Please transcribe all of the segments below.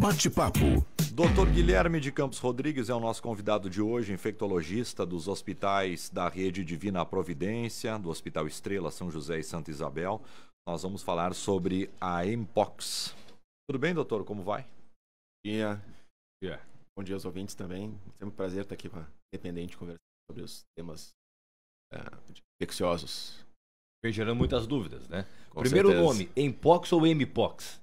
Bate-papo. Dr. Guilherme de Campos Rodrigues é o nosso convidado de hoje, infectologista dos hospitais da Rede Divina Providência, do Hospital Estrela, São José e Santa Isabel. Nós vamos falar sobre a Mpox. Tudo bem, doutor? Como vai? Bom dia. Yeah. Bom dia aos ouvintes também. É sempre um prazer estar aqui com a Dependente conversando sobre os temas uh, infecciosos. Vem gerando muitas dúvidas, né? Com Primeiro certeza. nome, Mpox ou Mpox?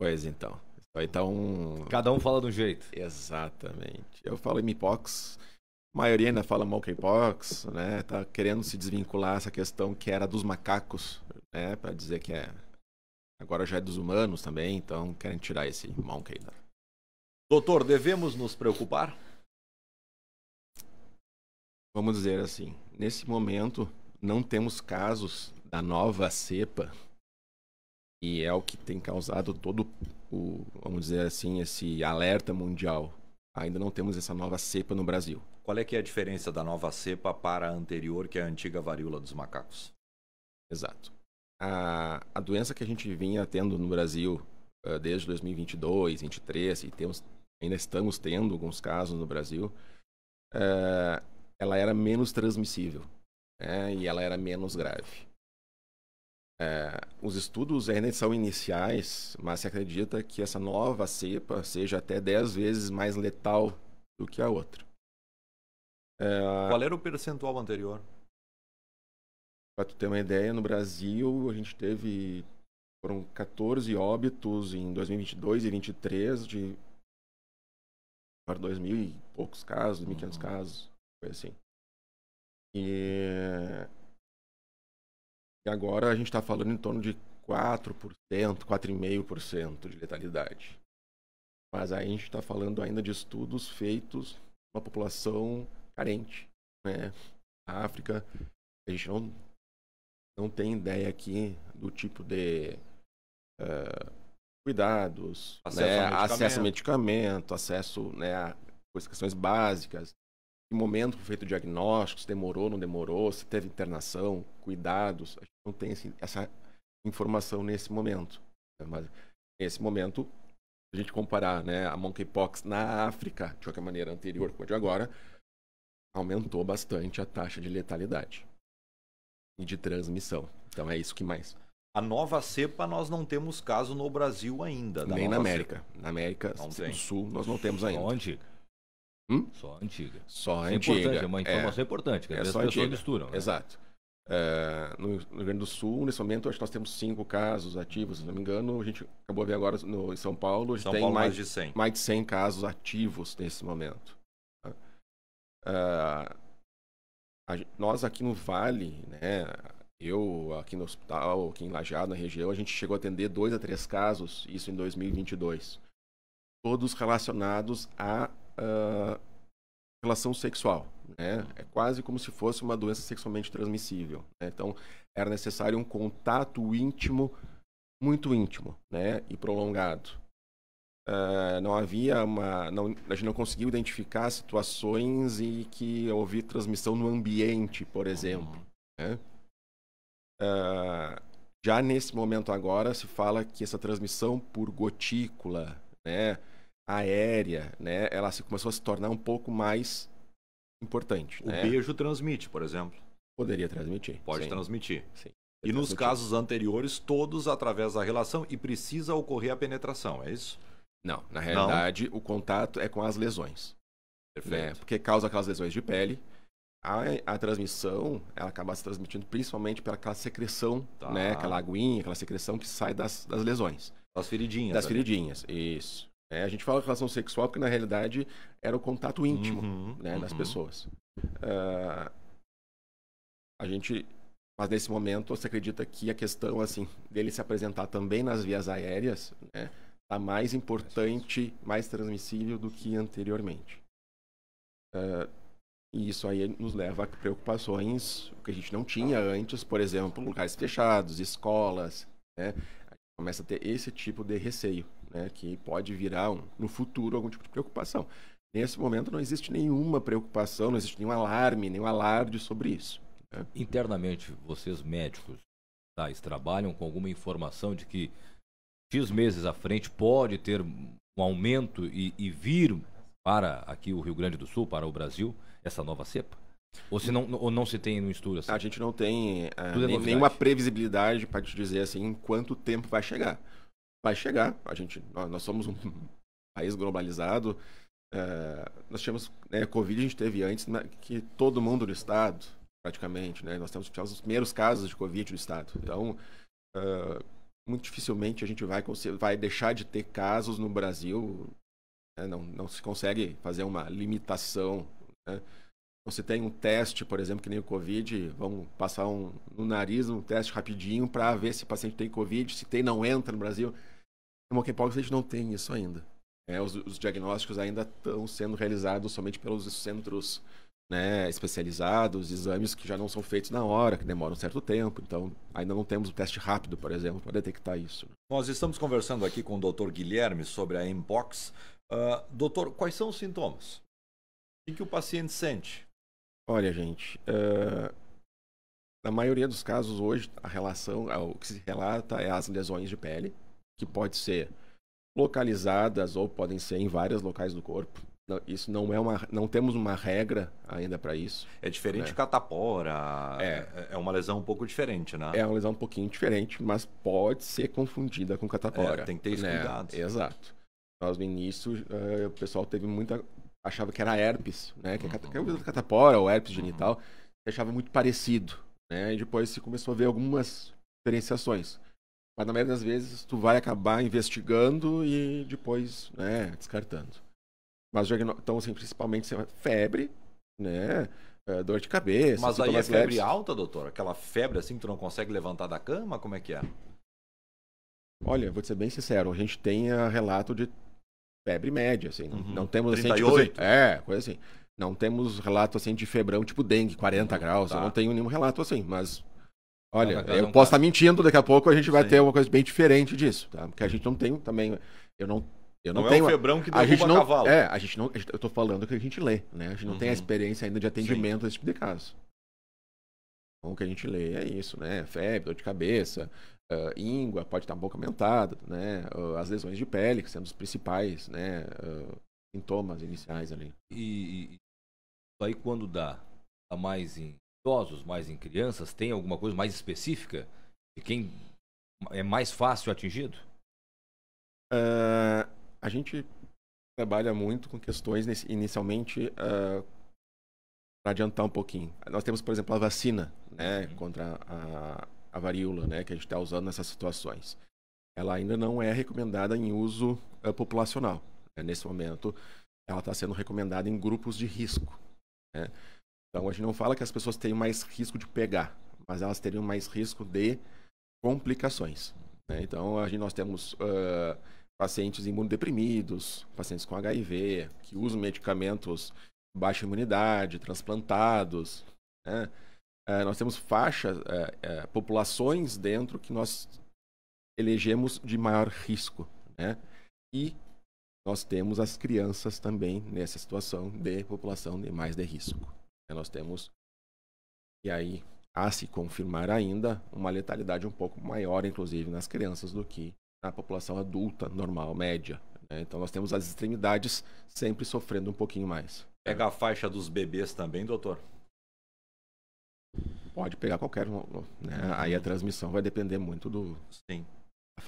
Pois então. Então. Cada um fala de um jeito. Exatamente. Eu falo MPOX, a maioria ainda fala monkeypox, é né? Tá querendo se desvincular essa questão que era dos macacos, né? Para dizer que é. Agora já é dos humanos também, então querem tirar esse monkey. Né? Doutor, devemos nos preocupar? Vamos dizer assim, nesse momento não temos casos da nova cepa e é o que tem causado todo o, vamos dizer assim, esse alerta mundial. Ainda não temos essa nova cepa no Brasil. Qual é que é a diferença da nova cepa para a anterior, que é a antiga varíola dos macacos? Exato. A, a doença que a gente vinha tendo no Brasil eh, desde 2022, 2023, e temos, ainda estamos tendo alguns casos no Brasil, eh, ela era menos transmissível né? e ela era menos grave. É, os estudos ainda são iniciais, mas se acredita que essa nova cepa seja até 10 vezes mais letal do que a outra. É... Qual era o percentual anterior? Para tu ter uma ideia, no Brasil a gente teve foram 14 óbitos em 2022 e 2023 de para 2000 e poucos casos, 1500 uhum. casos, foi assim. E e agora a gente está falando em torno de 4%, 4,5% de letalidade. Mas aí a gente está falando ainda de estudos feitos uma população carente, né? A África, a gente não, não tem ideia aqui do tipo de uh, cuidados, acesso, né? a medicamento. acesso a medicamento, acesso né, a questões básicas momento foi feito diagnóstico, se demorou, não demorou, se teve internação, cuidados. A gente não tem assim, essa informação nesse momento. Né? Mas nesse momento, a gente comparar né, a monkeypox na África, de qualquer maneira anterior com a de agora, aumentou bastante a taxa de letalidade e de transmissão. Então é isso que mais. A nova cepa nós não temos caso no Brasil ainda. Nem na América. Cepa. Na América do Sul nós não temos ainda. Onde? Hum? Só antiga. Só a é antiga. É, é. importante, é uma informação é, importante, que é as pessoas misturam. Né? Exato. É, no, Rio Grande do Sul, nesse momento, acho que nós temos cinco casos ativos, se não me engano. A gente acabou de ver agora no, em São Paulo. A São tem Paulo, mais, de 100. mais de 100 casos ativos nesse momento. Tá? É, a, nós aqui no Vale, né, eu aqui no hospital, aqui em Lajeado, na região, a gente chegou a atender dois a três casos, isso em 2022. Todos relacionados a uh, relação sexual. Né? É quase como se fosse uma doença sexualmente transmissível. Né? Então, era necessário um contato íntimo, muito íntimo né? e prolongado. Uh, não havia uma. Não, a gente não conseguiu identificar situações em que houve transmissão no ambiente, por exemplo. Né? Uh, já nesse momento agora se fala que essa transmissão por gotícula, né? aérea, né, ela se, começou a se tornar um pouco mais importante. O né? beijo transmite, por exemplo. Poderia transmitir. Pode sim. transmitir. Sim. E nos casos anteriores, todos através da relação e precisa ocorrer a penetração, é isso? Não, na realidade, Não. o contato é com as lesões. Né? Perfeito. Né? Porque causa aquelas lesões de pele. A, a transmissão, ela acaba se transmitindo principalmente pelaquela secreção, tá. né? Aquela aguinha, aquela secreção que sai das, das lesões. Das feridinhas. Das ali. feridinhas, isso. É, a gente fala relação sexual porque, na realidade, era o contato íntimo uhum, né, uhum. das pessoas. Uh, a gente... Mas, nesse momento, você acredita que a questão, assim, dele se apresentar também nas vias aéreas, né? Tá mais importante, mais transmissível do que anteriormente. Uh, e isso aí nos leva a preocupações que a gente não tinha antes, por exemplo, lugares fechados, escolas, né? A gente começa a ter esse tipo de receio né, que pode virar um, no futuro algum tipo de preocupação. Nesse momento não existe nenhuma preocupação, não existe nenhum alarme, nenhum alarde sobre isso. Né? Internamente, vocês médicos tá, trabalham com alguma informação de que X meses à frente pode ter um aumento e, e vir para aqui o Rio Grande do Sul, para o Brasil, essa nova cepa? Ou, se não, ou não se tem no estudo assim? A gente não tem uh, é nenhuma previsibilidade para te dizer assim em quanto tempo vai chegar vai chegar. A gente, nós, somos um país globalizado. É, nós tivemos né, Covid, a gente teve antes né, que todo mundo do estado, praticamente, né, nós temos os primeiros casos de Covid do estado. Então, é, muito dificilmente a gente vai, vai deixar de ter casos no Brasil. Né, não, não se consegue fazer uma limitação. Né? Você tem um teste, por exemplo, que nem o Covid, vamos passar um, no nariz um teste rapidinho para ver se o paciente tem Covid, se tem, não entra no Brasil. Monkeypox a gente não tem isso ainda. É, os, os, diagnósticos ainda estão sendo realizados somente pelos centros né, especializados, exames que já não são feitos na hora, que demoram um certo tempo. Então, ainda não temos o teste rápido, por exemplo, para detectar isso. Nós estamos conversando aqui com o Dr. Guilherme sobre a Mpox. Uh, doutor, quais são os sintomas? O que o paciente sente? Olha, gente, uh, na maioria dos casos hoje, a relação, o que se relata é as lesões de pele, que pode ser localizadas ou podem ser em vários locais do corpo. Não, isso não é uma, não temos uma regra ainda para isso. É diferente né? de catapora. É. é. é uma lesão um pouco diferente, né? É uma lesão um pouquinho diferente, mas pode ser confundida com catapora. É, tem que ter isso né? cuidado. Exato. Nós no início uh, o pessoal teve muita achava que era herpes, né? Que é, é uhum. catapora ou herpes uhum. genital, achava muito parecido, né? E depois se começou a ver algumas diferenciações. Mas na maioria das vezes tu vai acabar investigando e depois né, descartando. Mas então, assim, principalmente é febre, né? É, dor de cabeça. Mas assim, aí é febre leves. alta, doutor? Aquela febre assim que tu não consegue levantar da cama? Como é que é? Olha, vou ser bem sincero, a gente tem a ah, relato de febre média, assim. Uhum. Não temos assim, 38. Tipo, assim, é, coisa assim. Não temos relato assim de febrão tipo dengue, 40 graus. Tá. Eu não tenho nenhum relato assim, mas Olha, eu posso estar tá mentindo, daqui a pouco a gente vai Sim. ter uma coisa bem diferente disso, tá? Porque a gente não tem também. Eu não, eu não, não é tenho. É um febrão que a gente não, cavalo. É, a gente não. Eu estou falando que a gente lê, né? A gente não uhum. tem a uhum. experiência ainda de atendimento Sim. esse tipo de caso. Então, o que a gente lê é isso, né? Febre, dor de cabeça, uh, íngua, pode estar boca aumentada, né? Uh, as lesões de pele, que são os principais, né? Uh, sintomas iniciais ali. E, e aí quando dá, dá mais em idosos, mas em crianças, tem alguma coisa mais específica de quem é mais fácil atingido? Uh, a gente trabalha muito com questões inicialmente uh, ah, para adiantar um pouquinho. Nós temos, por exemplo, a vacina, né, uhum. contra a, a, varíola, né, que a gente está usando nessas situações. Ela ainda não é recomendada em uso uh, populacional. Né? Nesse momento, ela está sendo recomendada em grupos de risco. Né? Então a gente não fala que as pessoas têm mais risco de pegar, mas elas teriam mais risco de complicações. Né? Então a gente, nós temos uh, pacientes imunodeprimidos, pacientes com HIV, que usam medicamentos de baixa imunidade, transplantados. Né? Uh, nós temos faixas, uh, populações dentro que nós elegemos de maior risco. Né? E nós temos as crianças também nessa situação de população de mais de risco. Né, nós temos, e aí a se confirmar ainda, uma letalidade um pouco maior, inclusive, nas crianças do que na população adulta, normal, média. Né? Então nós temos as extremidades sempre sofrendo um pouquinho mais. Pega a faixa dos bebês também, doutor? Pode pegar qualquer um. Né? Aí a transmissão vai depender muito do. Sim.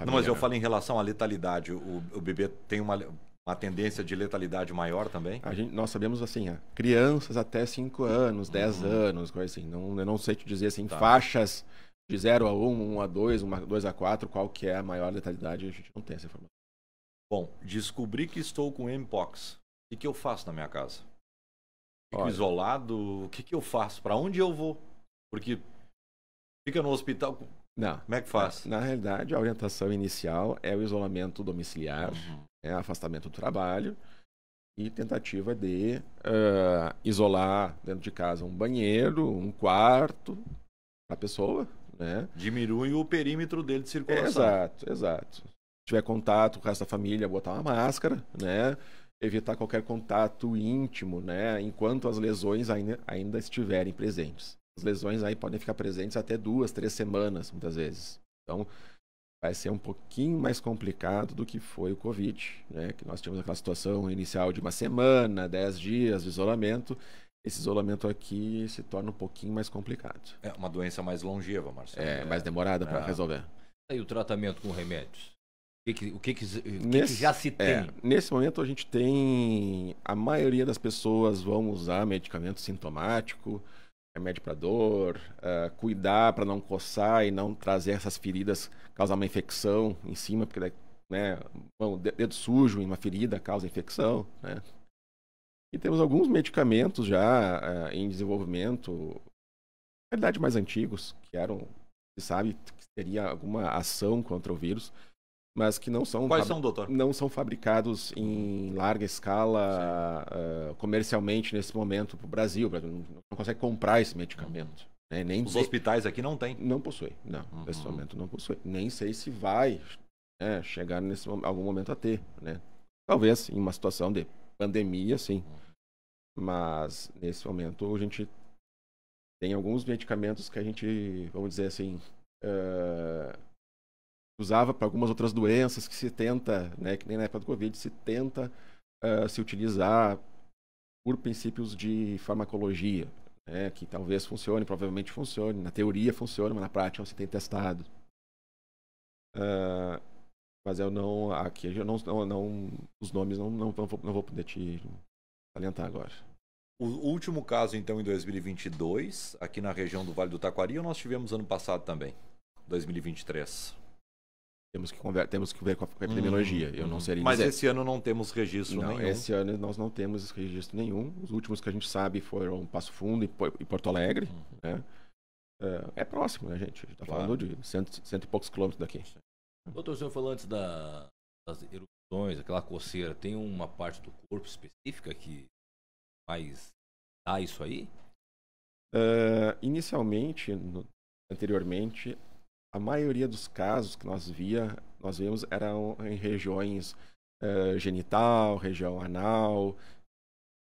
Não, mas eu né. falo em relação à letalidade. O, o bebê tem uma uma tendência de letalidade maior também? A gente, nós sabemos assim, crianças até 5 anos, 10 uhum. anos, coisa assim. Não, eu não sei te dizer assim, tá. faixas de 0 a 1, 1 a 2, 2 a 4, qual que é a maior letalidade, a gente não tem essa informação. Bom, descobri que estou com Mpox. O que, eu faço na minha casa? Fico Olha. isolado? O que, que eu faço? Para onde eu vou? Porque fica no hospital. Não. Como é que faz? Na, na realidade, a orientação inicial é o isolamento domiciliar. Uhum é afastamento do trabalho e tentativa de uh, isolar dentro de casa um banheiro, um quarto para a pessoa. Né? Diminui o perímetro dele de circulação. Exato, exato. Se tiver contato com o resto da família, botar uma máscara, né? evitar qualquer contato íntimo, né? enquanto as lesões ainda, ainda estiverem presentes. As lesões aí podem ficar presentes até duas, três semanas, muitas vezes. Então, vai ser um pouquinho mais complicado do que foi o Covid, né? Que nós tivemos aquela situação inicial de uma semana, dez dias de isolamento. Esse isolamento aqui se torna um pouquinho mais complicado. É uma doença mais longeva, Marcelo. É, mais demorada para é. resolver. E o tratamento com remédios? O que, o que, o que, nesse, que já se tem? É, nesse momento a gente tem. A maioria das pessoas vão usar medicamento sintomático remédio para dor, uh, cuidar para não coçar e não trazer essas feridas, causar uma infecção em cima, porque né, bom, dedo sujo em uma ferida causa infecção, né? E temos alguns medicamentos já uh, em desenvolvimento, na verdade mais antigos, que eram, se sabe, que teria alguma ação contra o vírus, mas que não são quais são doutor não são fabricados em larga escala uh, comercialmente nesse momento para o Brasil não, consegue comprar esse medicamento uhum. né? nem os hospitais aqui não têm não possui não uhum. nesse momento não possui nem sei se vai né, chegar nesse algum momento a ter né talvez em uma situação de pandemia sim uhum. mas nesse momento a gente tem alguns medicamentos que a gente vamos dizer assim uh usava para algumas outras doenças que se tenta, né, que nem na época do Covid, se tenta uh, se utilizar por princípios de farmacologia, né, que talvez funcione, provavelmente funcione, na teoria funciona, mas na prática não se tem testado. Uh, mas eu não, aqui eu não, não, não os nomes não, não, não, vou, não vou poder te salientar agora. O último caso, então, em 2022, aqui na região do Vale do Taquari, nós tivemos ano passado também, 2023. Temos que, conver... temos que ver com a epidemiologia. Eu não uhum. seria. Mas esse ano não temos registro não, nenhum. Esse ano nós não temos registro nenhum. Os últimos que a gente sabe foram Passo Fundo e Porto Alegre. Uhum. Né? É, é, próximo, né, gente? A gente está claro. falando de cento, cento e poucos quilômetros daqui. Doutor, senhor falou antes da, das erupções, aquela coceira, tem uma parte do corpo específica que mais dá isso aí? Uh, inicialmente, no, anteriormente, a maioria dos casos que nós via, nós vimos eram em regiões uh, genital, região anal,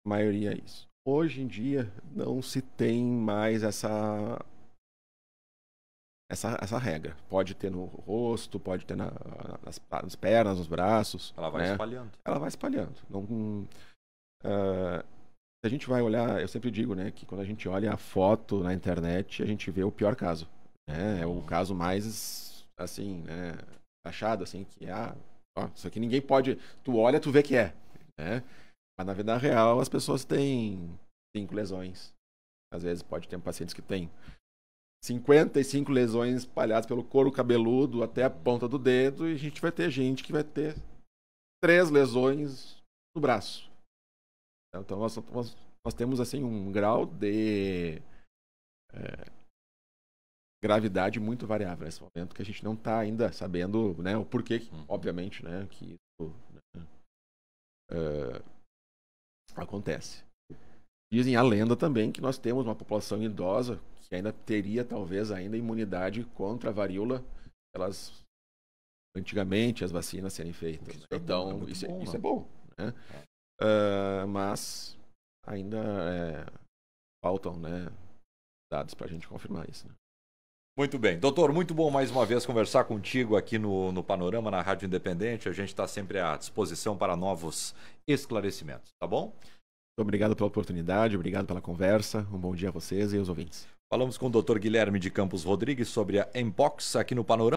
a maioria é isso. Hoje em dia não se tem mais essa essa, essa regra. Pode ter no rosto, pode ter na, nas, nas, pernas, nos braços. Ela vai né? espalhando. Ela vai espalhando. Não, uh, a gente vai olhar, eu sempre digo, né, que quando a gente olha a foto na internet, a gente vê o pior caso. Né? É o caso mais, assim, né? Achado, assim, que, ah, ó, isso aqui ninguém pode. Tu olha, tu vê que é. Né? Mas na vida real, as pessoas têm cinco lesões. Às vezes pode ter pacientes que têm 55 lesões espalhadas pelo couro cabeludo até a ponta do dedo, e a gente vai ter gente que vai ter três lesões no braço. Então nós, nós, nós temos assim um grau de é, gravidade muito variável nesse momento que a gente não está ainda sabendo né, o porquê, hum. obviamente, né, que isso né, uh, acontece. Dizem a lenda também que nós temos uma população idosa que ainda teria talvez ainda imunidade contra a varíola, elas antigamente as vacinas serem feitas. Né? É então é isso, bom, isso é bom, né? Uh, mas ainda é, faltam, né, dados para a gente confirmar isso. Né? Muito bem. Doutor, muito bom mais uma vez conversar contigo aqui no, no Panorama, na Rádio Independente. A gente está sempre à disposição para novos esclarecimentos, tá bom? Muito obrigado pela oportunidade, obrigado pela conversa. Um bom dia a vocês e aos ouvintes. Falamos com o Dr. Guilherme de Campos Rodrigues sobre a Embox aqui no Panorama.